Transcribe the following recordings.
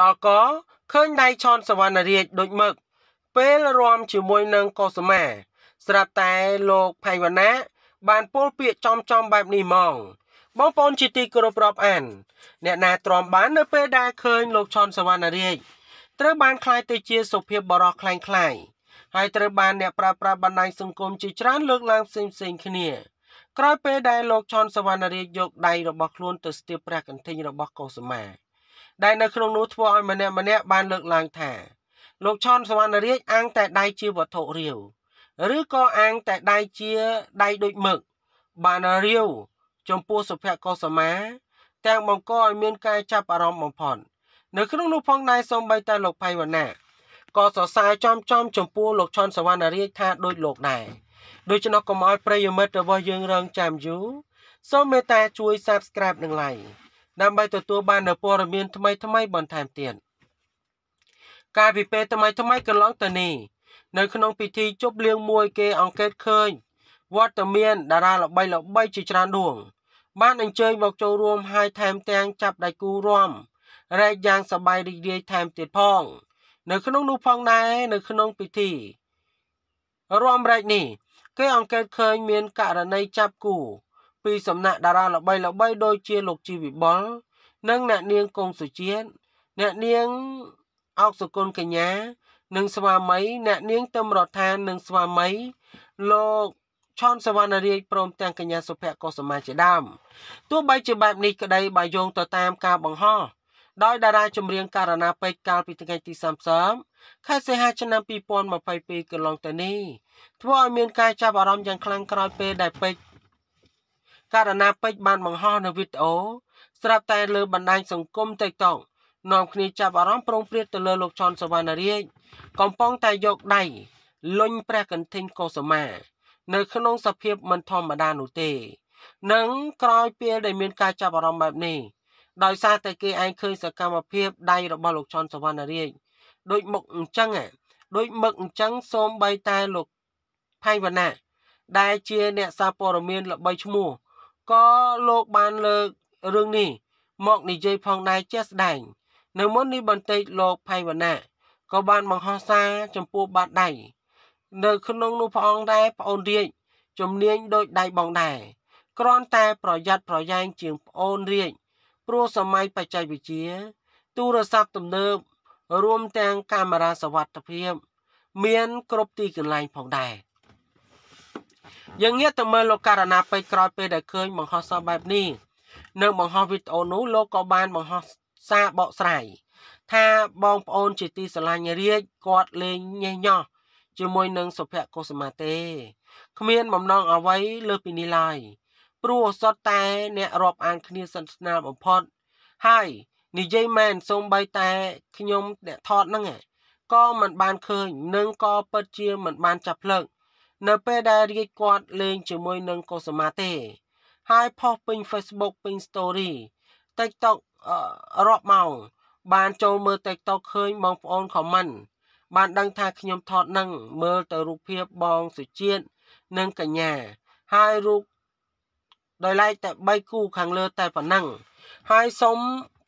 ដល់កឃើញដៃឈនសវណ្ណរាជដូចមឹកពេលរាំជាមួយនឹងកុសុមា ស្រាប់តែលោកផៃវណ្ណាបានពោលពាក្យចំចំបែបនេះហ្មង បងប្អូនជាទីគោរពរាប់អានអ្នកណាទ្រាំបាននៅពេលដែលឃើញលោកឈនសវណ្ណរាជត្រូវបានคล้ายទៅជាសុភាពបរោះคล้ายคล้ายហើយត្រូវបានអ្នកប្រើប្រាស់បណ្ដាញសង្គមជាច្រើនលើកឡើងផ្សេងផ្សេងគ្នាក្រោយពេលដែលលោកឈនសវណ្ណរាជយកដៃរបស់ខ្លួនទៅស្ទាបព្រះកន្ទិញរបស់កុសុមាដែលនៅក្នុងនោះធ្វើឲ្យម្នាក់ម្នាក់បានលើកឡើងថាលោកឆនសវណ្ណរាជអាងតែដៃជាវត្ថុរាវឬក៏អាងតែដៃជាដៃដូចមឹកបានរាវចំពោះសុភកុសមាទាំងបង្កឲ្យមានការចាប់អារម្មណ៍បំផុតនៅក្នុងនោះផងដែរសូម្បីតែលោកផៃវណ្ណាក៏សរសើរចំចំ ចំពោះលោកឆនសវណ្ណរាជថាដូចលោកដែរដូច្នោះកុំឲ្យប្រិយមិត្តរបស់យើងរងចាំយូរសូមមេត្តាជួយ Subscribe និង Like ដើម្បីទទួលបាននូវព័ត៌មានថ្មីៗបន្ថែមទៀតកាលពីពេលថ្មីៗកន្លងទៅនេះនៅក្នុងពិធី ជប់លៀងមួយគេ អង្កេតឃើញវត្តមានតារាល្បីល្បី ជាច្រើនដួង បានអញ្ជើញមកចូលរួមហើយថែមទាំងចាប់ដៃគូរួម រែកយ៉ាងសប្បាយរីករាយថែមទៀតផង នៅក្នុងនោះផងដែរនៅ ក្នុងពិធីរួមរែកនេះគេអង្កេតឃើញមានករណីចាប់គូពីសំណាក់តារាល្បីល្បីដូចជាលោកជីវិបុលនិងអ្នកនាងកុងសុជាតិអ្នកនាងអុកសុគន្ធកញ្ញា និងស្វាមីអ្នកនាងទឹមរដ្ឋាននិងស្វាមីលោកឆនសវណ្ណរាជព្រមទាំងកញ្ញាសុភ័ក្រក៏សមាជាដើមទោះបីជាបែបនេះក្តីបើយោងទៅតាមការបង្ហោះដោយតារាចម្រៀងករណាពេជ្រកាលពីថ្ងៃទី30ខែសីហាឆ្នាំ2022កន្លងទៅនេះធ្វើឲ្យមានការចាប់អារម្មណ៍យ៉ាងខ្លាំងក្រោយពេលដែលពេជ្រករណីពេជ្របានបង្ហោះនៅវីដេអូ ស្រាប់តែលើបណ្ដាញសង្គម TikTok នាំគ្នាចាប់អារម្មណ៍ប្រុងព្រាតទៅលើលោកចនសវណ្ណរាជកំពុងតែយកដៃលុញព្រះកន្ទិញកុសមា នៅក្នុងសភាពមិនធម្មតានោះទេនិងក្រោយពេលដែលមានការចាប់អារម្មណ៍បែបនេះដោយសារតែគេឯងឃើញសកម្មភាពដៃរបស់លោកចនសវណ្ណរាជដូចមុខអញ្ចឹងដូចមឹកអញ្ចឹងសូមបីតែលោកផៃវណ្ណាដែលជាអ្នកសារព័ត៌មានល្បីឈ្មោះក៏លោកបានលើករឿងនេះ មកនិយាយផងដែរជាក់ស្ដែង នៅមុននេះបន្តិចលោកផៃវណ្ណាក៏បានបង្ហោះសារចំពោះបាតដៃនៅក្នុងនោះព្រះអង្គដែរប្អូនរាជជំនាញដោយដៃបងដែរគ្រាន់តែប្រយ័ត្នប្រយែងជាងប្អូនរាជព្រោះសម័យបច្ចេកវិទ្យាទូរស័ព្ទទំនើបរួមទាំងកាមេរ៉ាសវត្ថិភាព មានគ្រប់ទីកន្លែងផងដែរយើងងាកទៅមើលលោកករណាពេជ្រក្រោយពេលដែលឃើញបង្ហោះសារបែបនេះ នៅបង្ហោះវីដេអូនោះលោកក៏បានបង្ហោះសារបកស្រាយថាបងប្អូនជាទីស្រឡាញ់រាជគាត់លេងញេះញោះជាមួយនឹងសុភ័ក្រកុសមាទេ គ្មានបំណងអ្វីលើពីនេះឡើយព្រោះសតតែអ្នករាប់អានគ្នាសន្ទនាបំផុតហើយនិយាយមែនសូម្បីតែខ្ញុំអ្នកថតហ្នឹងក៏មិនបានឃើញនឹងក៏ពិតជាមិនបានចាប់ផ្លើកនៅពេលដែលរាជគាត់លេងជាមួយនឹងកុសមាទេ ហើយផុសពេញ Facebook ពេញ Story TikTok រាប់ម៉ោងបានចូលមើល TikTok ឃើញបងប្អូន comment បានដឹងថាខ្ញុំថតនឹងមើលទៅរូបភាពបងសុជាតិនិងកញ្ញា ហើយរូបដោយឡែកតែ3គូខាងលើតែប៉ុណ្ណឹងហើយសូម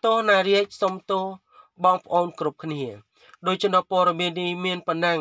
ទោសនារាជសូមទោសបងប្អូនគ្រប់គ្នាដោយចំណព័រមៀននេះមានប៉ុណ្ណឹង